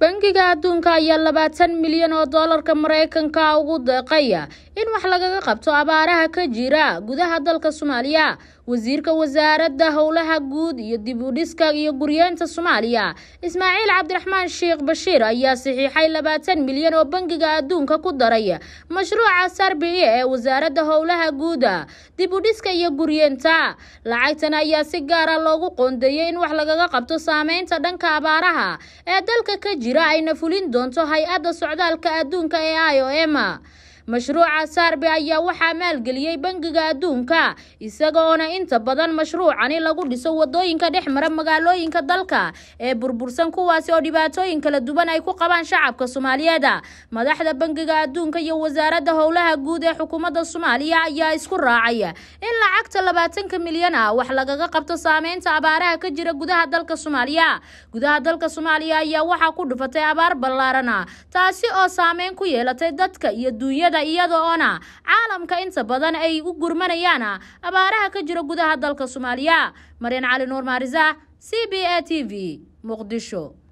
bangiga adduunka ayaa labaatan milyan oo doolarka maraykanka ugu deeqaya in wax lagaga qabto abaaraha ka jira gudaha dalka soomaaliya wasiirka wasaaradda howlaha guud iyo dibudhiska iyo guryeenta soomaaliya ismaaciil cabdiraxmaan sheekh bashiir ayaa saxiixay labaatan milyan oo bangiga adduunka ku daray mashruuca sarbiye ee wasaaradda howlaha guud dibudhiska iyo guryeenta lacagtan ayaa si gaara ah loogu qoondeeyay in wax lagaga qabto saameynta dhanka abaaraha ee dalka ka jira ayna fulin doonto hay-adda socdaalka adduunka ee i o m mashruuca saarbe ayaa waxaa maalgeliyey bangiga adduunka isagoona inta badan mashruucani lagu dhiso wadooyinka dhex mara magaalooyinka dalka ee burbursan kuwaasi oo dhibaatooyin kala duwan ay ku qabaan shacabka soomaaliyeed madaxda bangiga adduunka iyo wasaaradda howlaha guud ee xukuumadda soomaaliya ayaa isku raacay in lacagta labaatanka milyan ah wax lagaga qabto saameynta abaaraha ka jira gudaha dalka soomaaliya gudaha dalka soomaaliya ayaa waxaa ku dhufatay abaar ballaaran ah, taasi oo saameyn ku yeelatay dadka iyo duunyada bulshada iyadoona caalamka inta badan ay u gurmanayaan abaaraha ka jira gudaha dalka soomaaliya maryan cali nuur maarisa c b a t v muqdisho